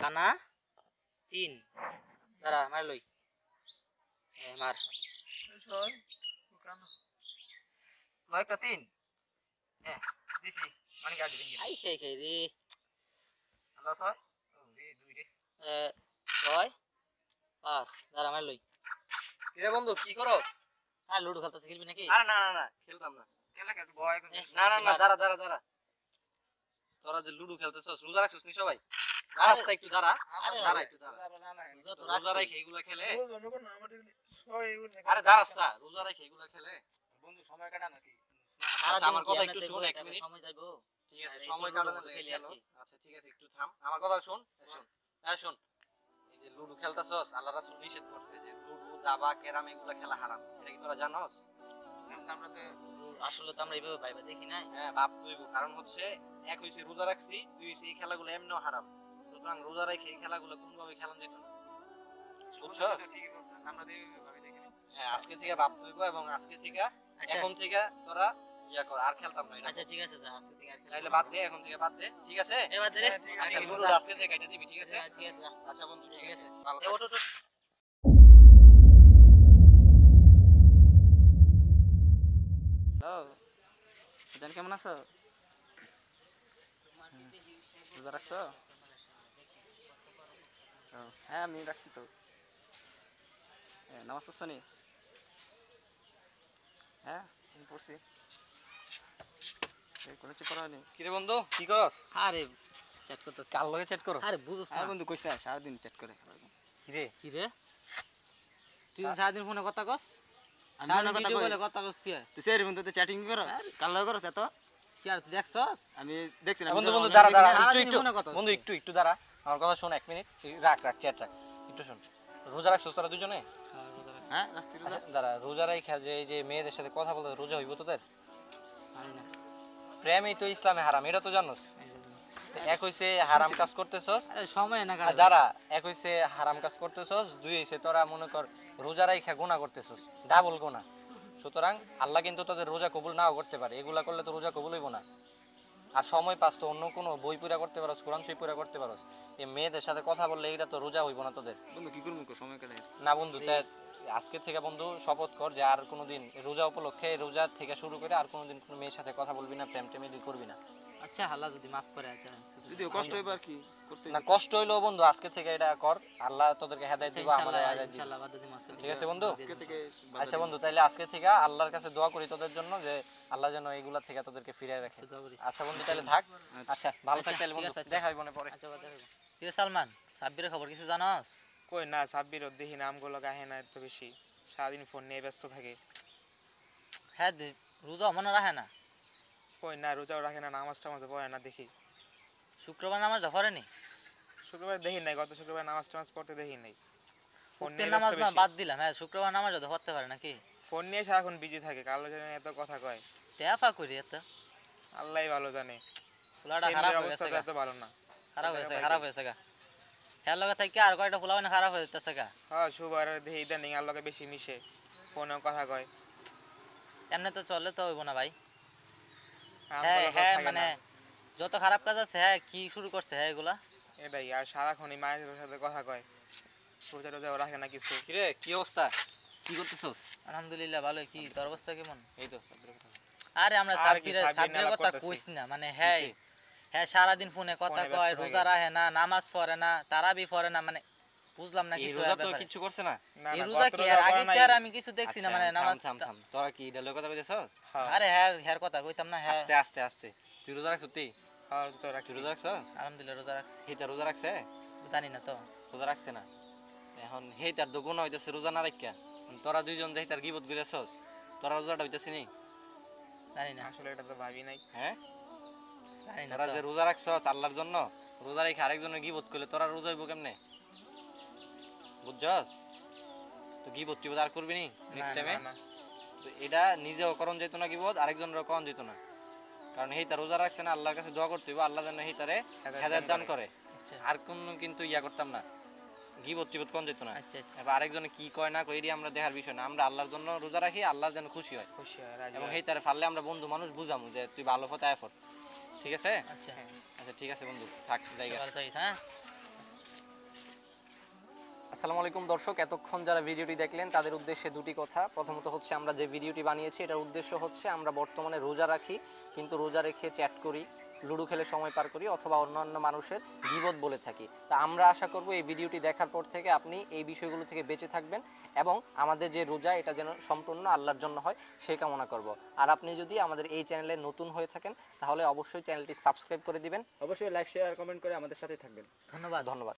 কানা তিন দাঁড়া মার লই মার একটা তিন মানে দুই ছয় পাঁচ বন্ধু কি করস লুডো খেলতেছি নাকি না না না খেলতাম না খেলা না না দাঁড়া দাঁড়া দাঁড়া তোরা যে লুডু খেলতেছস রোজা নি সবাই রাস্তা একটু দাঁড়া দাঁড়া একটু দাঁড়া রোজা রাখে খেলে আরে রোজা রাখে খেলে বন্ধু সময় কাটা নাকি আচ্ছা, আমার কথা একটু শুন এক মিনিট সময় যাইবো ঠিক আছে সময় কাটানো আচ্ছা ঠিক আছে একটু থাম আমার কথা শুন হ্যাঁ। শুন হ্যাঁ শুন এই যে লুডু খেলতাছস আল্লাহ রাসূল নিষেধ করছে যে লুডু দাবা ক্যারাম এগুলা খেলা হারাম এটা কি তোরা জানোস আমরা তো আসলে তো আমরা এইভাবে ভাইবা দেখি না হ্যাঁ বাপ তুইব কারণ হচ্ছে এক হয়েছে রোজা রাখছি দুই হয়েছে এই খেলাগুলো এমনিও হারাম সুতরাং রোজা রাখে এই খেলাগুলো কোনোভাবে খেলা যেত না আচ্ছা, হ্যাঁ, আজকে থেকে এবং আজকে থেকে আচ্ছা। এখন থেকে তোরা ইয়া কর আর খেলতাম না আচ্ছা ঠিক আছে যা আজকে থেকে আর তাহলে বাদ দে এখন থেকে বাদ দে ঠিক আছে দে হ্যাঁ, আচ্ছা বন্ধু আজকে থেকে দিবি ঠিক আছে হ্যাঁ, ঠিক আছে আচ্ছা বন্ধু ঠিক আছে ভালো কেমন আছো হ্যাঁ আমি রাখছি তো নামাজ নি হ্যাঁ আমি পড়ছি বন্ধু কি আরে চ্যাট করতে কাল লগে চ্যাট করো আরে বুঝছ হ্যাঁ, বন্ধু কইছে সারাদিন চ্যাট করে তুই সারাদিন ফোনে কথা কস আমি কথা কই কথা কস তুই তুই সেরি বন্ধু তো চ্যাটিং করো কাল লগে করস এত কি হ্যাঁ, হ্যাঁ, আচ্ছা, রোজা হইব তোদের প্রেমই তো ইসলামে হারাম এটা তো জানোস এক হইছে হারাম কাজ করতেছস সময় না দাঁড়া এক হইছে হারাম কাজ করতেছস দুই হইছে তোরা মনে কর রোজা রাইখা গুনাহ করতেছস ডাবল গোনা সুতরাং আল্লাহ কিন্তু তাদের রোজা কবুল নাও করতে পারে এগুলা করলে তো রোজা কবুল হইব না আর সময় পাস তো অন্য কোনো বই পুরা করতে পারো কোরআন সই পুরা করতে পারো এই মেয়েদের সাথে কথা বললে এটা তো রোজা হইব না তোদের না বন্ধু তাই আজকে থেকে বন্ধু শপথ কর যে আর কোনো দিন রোজা উপলক্ষে রোজা থেকে শুরু করে আর কোনো দিন কোনো মেয়ের সাথে কথা বলবি না প্রেম টেমি করবি না আচ্ছা হাল্লা যদি মাফ করে আচ্ছা যদিও কষ্ট হইবার কি না কষ্ট হইলো বন্ধু আজকে থেকে এটা কর আল্লাহ তোদেরকে হেদায়েত আচ্ছা, দিব হেদায়েত দিব ঠিক আছে বন্ধু আজকে থেকে আচ্ছা বন্ধু তাহলে আজকে থেকে আল্লাহর কাছে দোয়া করি তোদের জন্য যে আল্লাহ যেন এইগুলা থেকে তোদেরকে ফিরিয়ে রাখে আচ্ছা, আচ্ছা বন্ধু তাহলে থাক আচ্ছা, আচ্ছা ভালো থাক তাহলে বন্ধু দেখা হইব পরে আচ্ছা সালমান সাব্বিরের খবর কিছু জানাস কই না সাব্বির দেখি নামগুলো গাহে না এত বেশি সারাদিন ফোন নিয়ে ব্যস্ত থাকে হ্যাঁ রোজা মনে রাখে না কই না রোজাও রাখে না নামাজ টামাজ পড়ে না দেখি শুক্রবার নামাজ হরেনি শুক্রবার দেখি নাই গত শুক্রবার নামাজ টামাজ পড়তে দেখি নাই ফোন নামাজ না বাদ দিলাম হ্যাঁ শুক্রবার নামাজ তো পড়তে পারে নাকি ফোন নিয়ে সারাক্ষণ বিজি থাকে কাল এত কথা কয় ট্যাফা করি এত আল্লাহই ভালো জানে ফুলাটা খারাপ হয়ে গেছে এত ভালো না খারাপ হয়েছে খারাপ হয়েছে গা হ্যাঁ লগে থাকি আর কয়টা ফুলাবান মানে খারাপ হয়ে যেতেছে গা হ্যাঁ শুভার দেখি দেন আর লগে বেশি মিশে ফোনে কথা কয় এমনি তো চলে তো হইব না ভাই হ্যাঁ হ্যাঁ মানে যত খারাপ কাজ আছে হ্যাঁ কি শুরু করছে হ্যাঁ এগুলা এ ভাই আর সারাক্ষণই মায়ের সাথে কথা কয় রোজা টোজাও রাখে না কিছু কিরে কি অবস্থা কি করতেছস আলহামদুলিল্লাহ ভালো কি তোর অবস্থা কেমন এই তো আরে আমরা সাবিরের সাবিরের কথা কইছ না মানে হ্যাঁ হ্যাঁ সারাদিন ফোনে কথা কয় রোজা রাখে না নামাজ পড়ে না তারাবি পড়ে না মানে বুঝলাম না কি রোজা তো কিছু করছে না এই রোজা কি আর আগে তো আর আমি কিছু দেখছি না আচ্ছা, মানে নামাজ থাম থাম তোরা কি ডালো কথা কইছস আরে হ্যাঁ হ্যাঁ কথা কইতাম না হ্যাঁ আস্তে আস্তে আস্তে তুই রোজা রাখছ তুই রোজা রাখছ রোজা হ্যাঁ? আল্লাহর জন্য রোজা রেখে আরেকজনের গিবত করলে তোরা রোজা হইব কেমনে বুঝছস তো গিবত টিবত আর করবি নি নেক্সট টাইমে তো এটা নিজেও করণ যেত না গিবত আরেকজনেরও করণ যেত না কারণ হেই রোজা রাখছে না আল্লাহর কাছে দোয়া করতে হবে আল্লাহ যেন হেই হেদায়ত দান করে আচ্ছা। আর কোন কিন্তু ইয়া করতাম না গিবত টিবত কম যেত না আচ্ছা, আচ্ছা। আরেকজনে কি কয় না কই আমরা দেখার বিষয় না আমরা আল্লাহর জন্য রোজা রাখি আল্লাহ যেন খুশি হয় খুশি হয় এবং হেই তারে আমরা বন্ধু মানুষ বুঝাম যে তুই ভালো ঠিক আছে আচ্ছা আচ্ছা ঠিক আছে বন্ধু থাক জায়গা হ্যাঁ আসসালামু আলাইকুম দর্শক এতক্ষণ যারা ভিডিওটি দেখলেন তাদের উদ্দেশ্যে দুটি কথা প্রথমত হচ্ছে আমরা যে ভিডিওটি বানিয়েছি এটার উদ্দেশ্য হচ্ছে আমরা বর্তমানে রোজা রাখি কিন্তু রোজা রেখে চ্যাট করি লুডু খেলে সময় পার করি অথবা অন্যান্য মানুষের বিপদ বলে থাকি তা আমরা আশা করব এই ভিডিওটি দেখার পর থেকে আপনি এই বিষয়গুলো থেকে বেঁচে থাকবেন এবং আমাদের যে রোজা এটা যেন সম্পূর্ণ আল্লাহর জন্য হয় সে কামনা করব আর আপনি যদি আমাদের এই চ্যানেলে নতুন হয়ে থাকেন তাহলে অবশ্যই চ্যানেলটি সাবস্ক্রাইব করে দিবেন অবশ্যই লাইক শেয়ার কমেন্ট করে আমাদের সাথে থাকবেন ধন্যবাদ ধন্যবাদ